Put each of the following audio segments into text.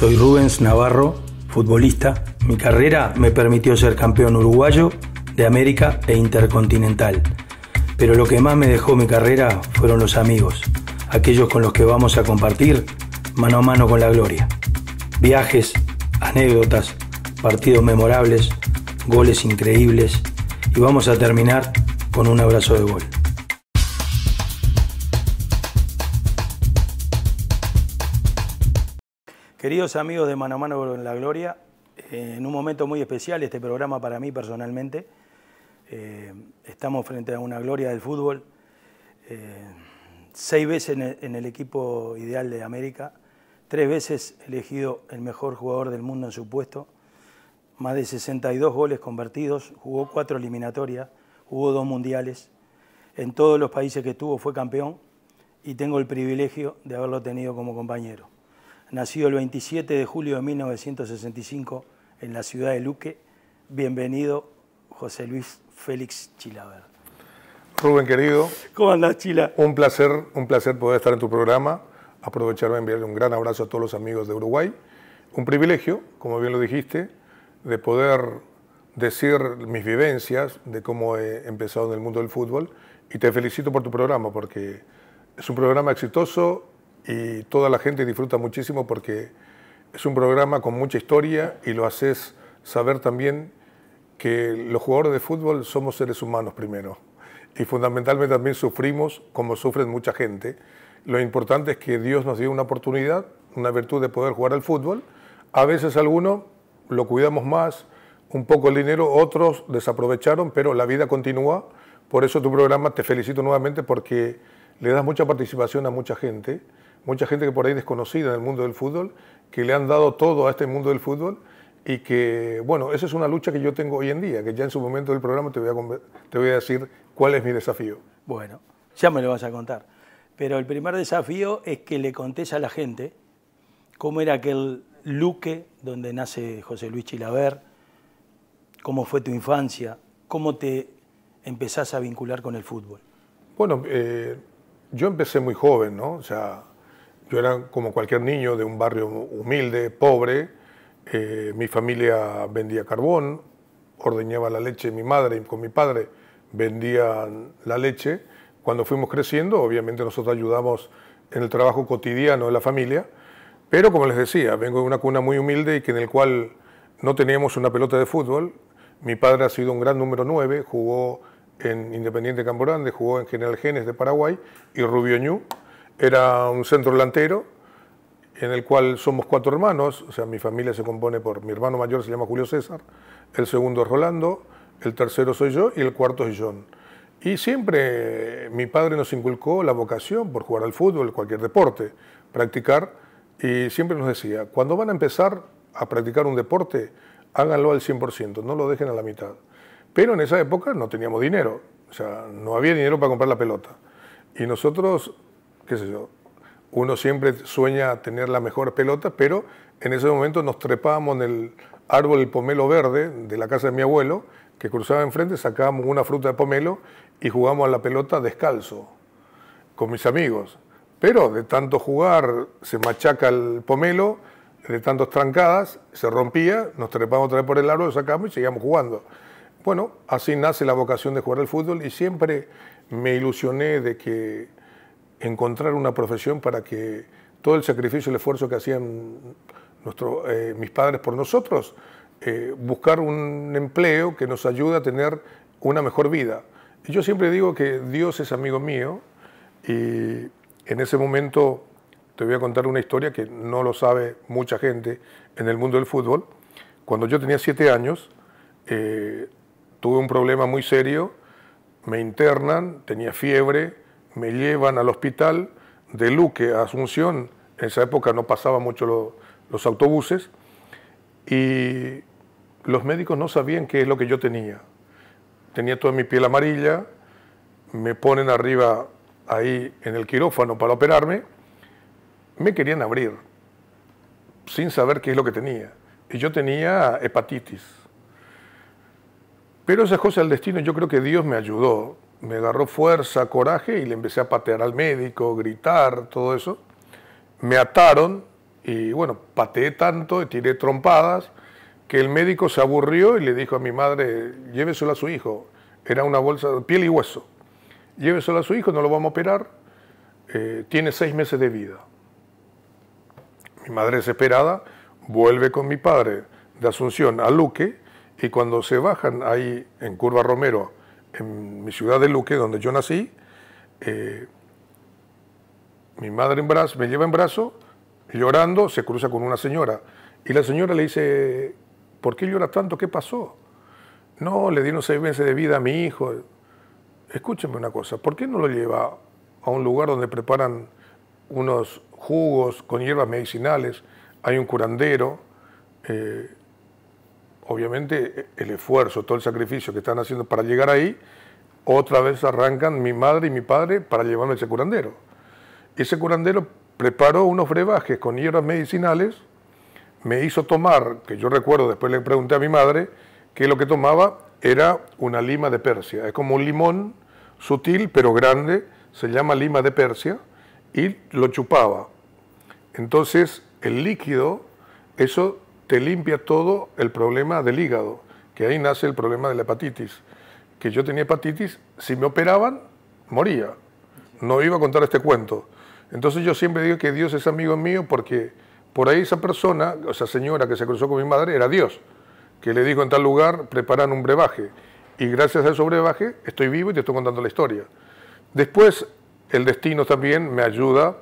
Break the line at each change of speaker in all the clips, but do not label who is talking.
Soy Rubens Navarro, futbolista. Mi carrera me permitió ser campeón uruguayo, de América e intercontinental. Pero lo que más me dejó mi carrera fueron los amigos, aquellos con los que vamos a compartir mano a mano con la gloria. Viajes, anécdotas, partidos memorables, goles increíbles y vamos a terminar con un abrazo de gol. Queridos amigos de Mano a Mano en la Gloria, eh, en un momento muy especial este programa para mí personalmente. Eh, estamos frente a una gloria del fútbol, eh, seis veces en el, equipo ideal de América, tres veces elegido el mejor jugador del mundo en su puesto, más de 62 goles convertidos, jugó cuatro eliminatorias, jugó dos mundiales, en todos los países que tuvo fue campeón y tengo el privilegio de haberlo tenido como compañero nacido el 27 de julio de 1965 en la ciudad de Luque. Bienvenido, José Luis Félix Chilaver.
Rubén, querido. ¿Cómo andás, Chila? Un placer, un placer poder estar en tu programa. Aprovechar para enviarle un gran abrazo a todos los amigos de Uruguay. Un privilegio, como bien lo dijiste, de poder decir mis vivencias de cómo he empezado en el mundo del fútbol. Y te felicito por tu programa, porque es un programa exitoso y toda la gente disfruta muchísimo porque es un programa con mucha historia y lo haces saber también que los jugadores de fútbol somos seres humanos primero y fundamentalmente también sufrimos como sufren mucha gente. Lo importante es que Dios nos dio una oportunidad, una virtud de poder jugar al fútbol. A veces algunos lo cuidamos más, un poco el dinero, otros desaprovecharon, pero la vida continúa. Por eso tu programa te felicito nuevamente porque le das mucha participación a mucha gente mucha gente que por ahí desconocida en el mundo del fútbol, que le han dado todo a este mundo del fútbol y que, bueno, esa es una lucha que yo tengo hoy en día, que ya en su momento del programa te voy a, te voy a decir cuál es mi desafío. Bueno, ya me lo vas a
contar. Pero el primer desafío es que le contés a la gente cómo era aquel Luque donde nace José Luis Chilaver, cómo fue tu
infancia, cómo te empezás a vincular con el fútbol. Bueno, eh, yo empecé muy joven, ¿no? O sea, yo era como cualquier niño de un barrio humilde, pobre. Eh, mi familia vendía carbón, ordeñaba la leche mi madre y con mi padre vendían la leche. Cuando fuimos creciendo, obviamente nosotros ayudamos en el trabajo cotidiano de la familia, pero como les decía, vengo de una cuna muy humilde y que en el cual no teníamos una pelota de fútbol. Mi padre ha sido un gran número 9, jugó en Independiente Camborande, jugó en General Genes de Paraguay y Rubio Ñu. Era un centro delantero en el cual somos cuatro hermanos, o sea, mi familia se compone por mi hermano mayor se llama Julio César, el segundo es Rolando, el tercero soy yo y el cuarto es John. Y siempre mi padre nos inculcó la vocación por jugar al fútbol, cualquier deporte, practicar, y siempre nos decía, cuando van a empezar a practicar un deporte, háganlo al 100%, no lo dejen a la mitad. Pero en esa época no teníamos dinero, o sea, no había dinero para comprar la pelota. Y nosotros yo, uno siempre sueña tener la mejor pelota, pero en ese momento nos trepábamos en el árbol del pomelo verde de la casa de mi abuelo, que cruzaba enfrente, sacábamos una fruta de pomelo y jugábamos a la pelota descalzo con mis amigos. Pero de tanto jugar se machaca el pomelo, de tantas trancadas, se rompía, nos trepábamos otra vez por el árbol, lo sacamos y seguíamos jugando. Bueno, así nace la vocación de jugar al fútbol y siempre me ilusioné de que encontrar una profesión para que todo el sacrificio y el esfuerzo que hacían eh, mis padres por nosotros, eh, buscar un empleo que nos ayude a tener una mejor vida. yo siempre digo que Dios es amigo mío y en ese momento te voy a contar una historia que no lo sabe mucha gente en el mundo del fútbol. Cuando yo tenía siete años, eh, tuve un problema muy serio, me internan, tenía fiebre, me llevan al hospital de Luque a Asunción, en esa época no pasaban mucho los autobuses, y los médicos no sabían qué es lo que yo tenía. Tenía toda mi piel amarilla, me ponen arriba ahí en el quirófano para operarme, me querían abrir sin saber qué es lo que tenía. Y yo tenía hepatitis. Pero esas cosas del destino yo creo que Dios me ayudó me agarró fuerza, coraje y le empecé a patear al médico, gritar, todo eso. Me ataron y bueno, pateé tanto y tiré trompadas que el médico se aburrió y le dijo a mi madre, lléveselo a su hijo. Era una bolsa de piel y hueso. Lléveselo a su hijo, no lo vamos a operar. Eh, tiene seis meses de vida. Mi madre desesperada vuelve con mi padre de Asunción a Luque y cuando se bajan ahí en Curva Romero en mi ciudad de Luque, donde yo nací, eh, mi madre en me lleva en brazo, llorando, se cruza con una señora. Y la señora le dice, ¿por qué lloras tanto? ¿Qué pasó? No, le dieron seis meses de vida a mi hijo. Escúcheme una cosa, ¿por qué no lo lleva a un lugar donde preparan unos jugos con hierbas medicinales? Hay un curandero. Eh, obviamente e-, el esfuerzo, todo el sacrificio que están haciendo para llegar ahí, otra vez arrancan mi madre y mi padre para llevarme ese curandero. Ese curandero preparó unos brebajes con hierbas medicinales, me hizo tomar, que yo recuerdo, después le pregunté a mi madre, que lo que tomaba era una lima de Persia. Es como un limón sutil pero grande, se llama lima de Persia, y lo chupaba. Entonces, el líquido, eso te limpia todo el problema del hígado, que ahí nace el problema de la hepatitis. Que yo tenía hepatitis, si me operaban, moría. No iba a contar este cuento. Entonces yo siempre digo que Dios es amigo mío porque por ahí esa persona, esa señora que se cruzó con mi madre, era Dios, que le dijo en tal lugar, preparan un brebaje. Y gracias a ese brebaje estoy vivo y te estoy contando la historia. Después, el destino también me ayuda a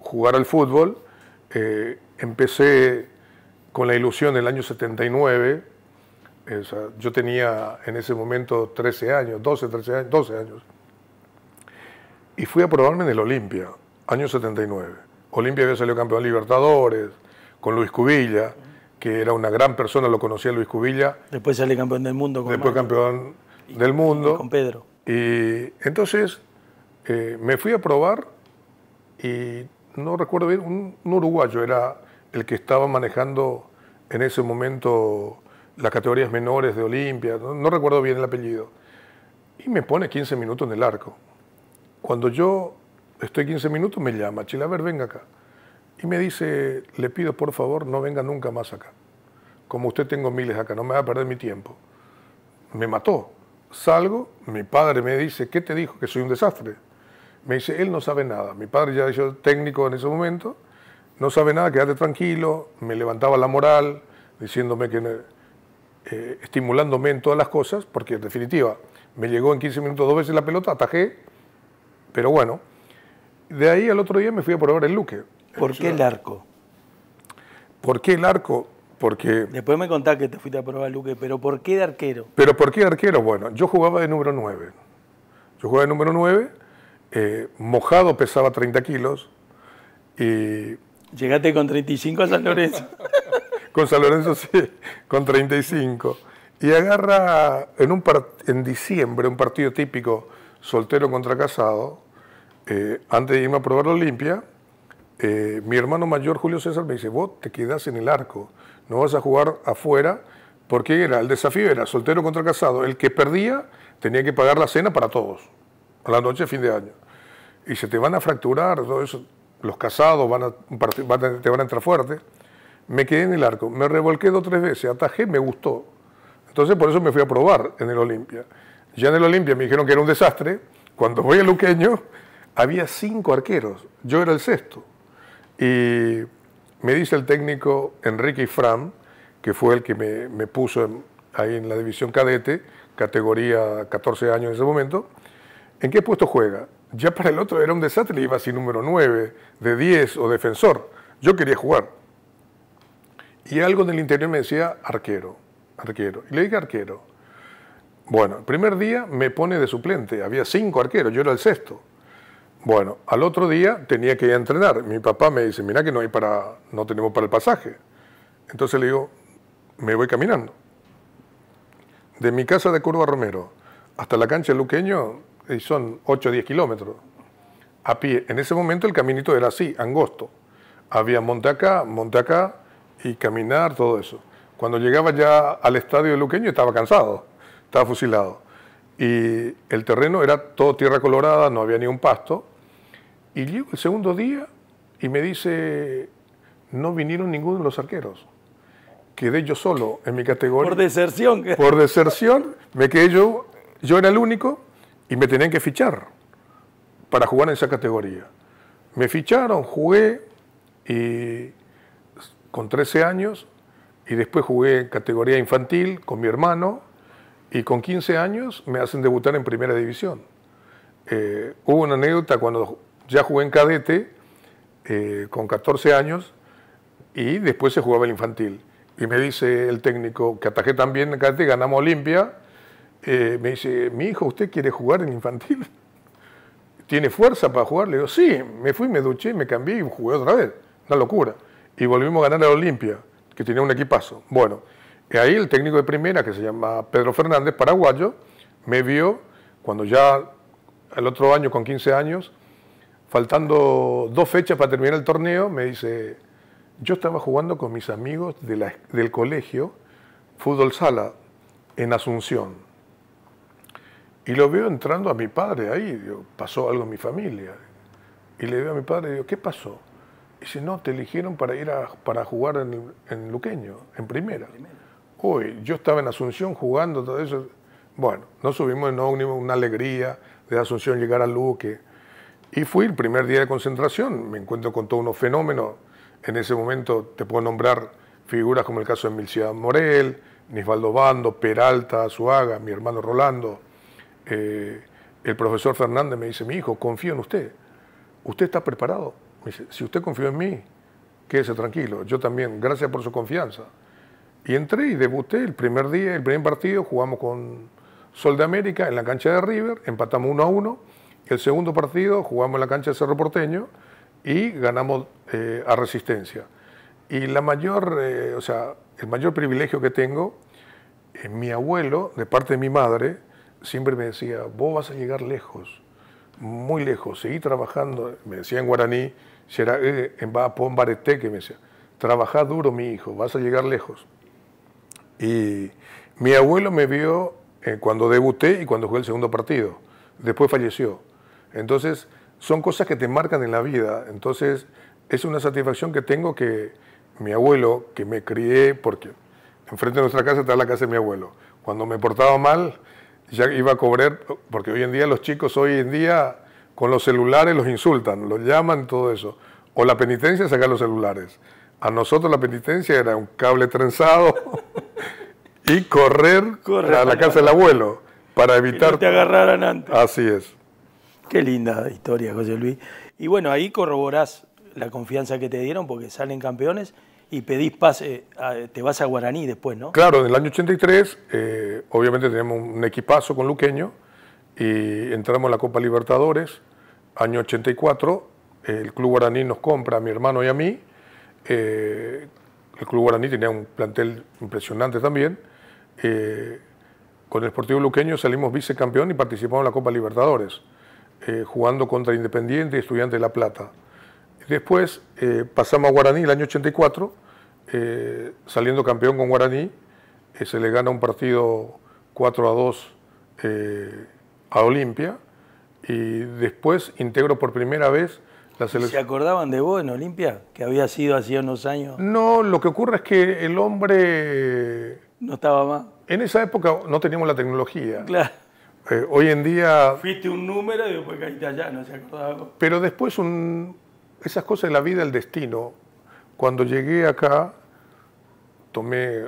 jugar al fútbol. Eh, empecé con la ilusión del año 79, eh, yo tenía en ese momento 13 años, 12, 13 años, 12 años, y fui a probarme en el Olimpia, año 79. Olimpia había salido campeón Libertadores, con Luis Cubilla, que era una gran persona, lo conocía Luis Cubilla. Después salió campeón del mundo. Con después campeón del mundo. con Pedro. Y entonces eh, me fui a probar y no recuerdo bien, un uruguayo era el que estaba manejando en ese momento las categorías menores de Olimpia, no, recuerdo bien el apellido, y me pone 15 minutos en el arco. Cuando yo estoy 15 minutos me llama, Chilaver, venga acá. Y me dice, le pido por favor, no venga nunca más acá. Como usted tengo miles acá, no me va a perder mi tiempo. Me mató. Salgo, mi padre me dice, ¿qué te dijo? Que soy un desastre. Me dice, él no sabe nada. Mi padre ya es técnico en ese momento no sabe nada, quédate tranquilo, me levantaba la moral, diciéndome que, eh, estimulándome en todas las cosas, porque en definitiva, me llegó en 15 minutos dos veces la pelota, atajé, pero bueno. De ahí al otro día me fui a probar el Luque. ¿Por qué el arco? ¿Por qué el arco? Porque... Después me contás que te fuiste a probar el Luque, pero ¿por qué de arquero? Pero ¿por qué de arquero? Bueno, yo jugaba de número 9. Yo jugaba de número 9, eh, mojado pesaba 30 kilos y Llegaste con 35 a San Lorenzo. con San Lorenzo sí, con 35. Y agarra en, un en diciembre un partido típico soltero contra casado. Eh, antes de irme a probar la Olimpia, eh, mi hermano mayor Julio César me dice, vos te quedás en el arco, no vas a jugar afuera, porque era, el desafío era soltero contra casado. El que perdía tenía que pagar la cena para todos, a la noche, fin de año. Y se te van a fracturar, todo eso los casados van te van a entrar fuerte. Me quedé en el arco, me revolqué dos o tres veces, atajé, me gustó. Entonces por eso me fui a probar en el Olimpia. Ya en el Olimpia me dijeron que era un desastre. Cuando voy al Luqueño había cinco arqueros, yo era el sexto. Y me dice el técnico Enrique Fram, que fue el que me, puso ahí en la división cadete, categoría 14 años en ese momento, ¿en qué puesto juega? ya para el otro era un desastre, iba así número 9, de 10 o defensor. Yo quería jugar. Y algo en el interior me decía arquero, arquero. Y le dije arquero. Bueno, el primer día me pone de suplente, había cinco arqueros, yo era el sexto. Bueno, al otro día tenía que ir a entrenar. Mi papá me dice, mira que no hay para, no tenemos para el pasaje. Entonces le digo, me voy caminando. De mi casa de Curva Romero hasta la cancha de Luqueño y son 8 o 10 kilómetros a pie. En ese momento el caminito era así, angosto. Había monte acá, acá y caminar, todo eso. Cuando llegaba ya al estadio de Luqueño estaba cansado, estaba fusilado. Y el terreno era todo tierra colorada, no había ni un pasto. Y llego el segundo día y me dice, no vinieron ninguno de los arqueros. Quedé yo solo en mi categoría. Por deserción. Por deserción, me quedé yo, yo era el único y me tenían que fichar para jugar en esa categoría. Me ficharon, jugué con 13 años y después jugué en categoría infantil con mi hermano y con 15 años me hacen debutar en primera división. Eh, hubo una anécdota cuando ya jugué en cadete eh, con 14 años y después se jugaba el infantil. Y me dice el técnico que atajé también en cadete, ganamos Olimpia eh, me dice, mi hijo, ¿usted quiere jugar en infantil? ¿Tiene fuerza para jugar? Le digo, sí, me fui, me duché, me cambié y jugué otra vez. Una locura. Y volvimos a ganar a la Olimpia, que tenía un equipazo. Bueno, ahí el técnico de primera, que se llama Pedro Fernández, paraguayo, me vio cuando ya el otro año, con 15 años, faltando dos fechas para terminar el torneo, me dice, yo estaba jugando con mis amigos del colegio fútbol sala en Asunción y lo veo entrando a mi padre ahí, pasó algo en mi familia. Y le veo a mi padre, digo, ¿qué pasó? Y dice, no, te eligieron para ir a, para jugar en, en Luqueño, en primera. Uy, yo estaba en Asunción jugando, todo eso. Bueno, nos subimos en ómnibus, una alegría de Asunción llegar a Luque. Y fui el primer día de concentración, me encuentro con todos unos fenómenos. En ese momento te puedo nombrar figuras como el caso de milciano Morel, Nisvaldo Bando, Peralta, Azuaga, mi hermano Rolando, eh, el profesor Fernández me dice, mi hijo, confío en usted, usted está preparado. si usted confió en mí, quédese tranquilo, yo también, gracias por su confianza. Y entré y debuté el primer día, el primer partido, jugamos con Sol de América en la cancha de River, empatamos 1 a 1. El segundo partido jugamos en la cancha de Cerro Porteño y ganamos eh, a Resistencia. Y la mayor, eh, o sea, el mayor privilegio que tengo, mi abuelo, de parte de mi madre, siempre me decía, vos vas a llegar lejos, muy lejos, seguí trabajando, me decía en guaraní, si era en que me decía, trabaja duro mi hijo, vas a llegar lejos. Y mi abuelo me vio eh, cuando debuté y cuando jugué el segundo partido, después falleció. Entonces, son cosas que te marcan en la vida, entonces es una satisfacción que tengo que mi abuelo, que me crié, porque enfrente de nuestra casa está la casa de mi abuelo, cuando me portaba mal, ya iba a cobrar, porque hoy en día los chicos, hoy en día con los celulares los insultan, los llaman, todo eso. O la penitencia sacar los celulares. A nosotros la penitencia era un cable trenzado y correr a la casa del abuelo para evitar... Que te agarraran antes. Así es. Qué linda historia, José Luis.
Y bueno, ahí corroborás la confianza que te dieron porque salen campeones y pedís pase, eh, te vas a Guaraní después, ¿no? Claro,
en el año 83 eh, obviamente tenemos un equipazo con Luqueño y entramos en la Copa Libertadores, año 84, el Club Guaraní nos compra a mi hermano y a mí, eh, el Club Guaraní tenía un plantel impresionante también, con el Sportivo Luqueño salimos vicecampeón y participamos en la Copa Libertadores, jugando contra Independiente y Estudiantes de La Plata. Después pasamos a Guaraní el año 84, eh, saliendo campeón con Guaraní, eh, se le gana un partido 4 a 2 eh, a Olimpia y después integro por primera vez la selección. ¿Se acordaban de vos en Olimpia? Que había sido hace unos años. No, lo que ocurre es que el hombre... No estaba más. En esa época no teníamos la tecnología. Claro. hoy en día...
Fuiste un número y después caíste allá, no se acordaba.
Pero después esas cosas de la vida, el destino. Cuando llegué acá, tomé,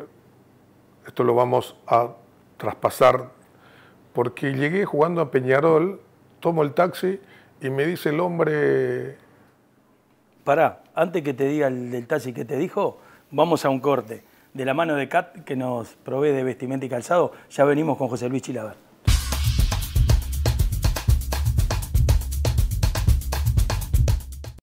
esto lo vamos a traspasar, porque llegué jugando a Peñarol, tomo el taxi y me dice el hombre... Pará, antes que te diga el del taxi que te dijo, vamos a un
corte. De la mano de Cat, que nos provee de vestimenta y calzado, ya venimos con José Luis Chilaver.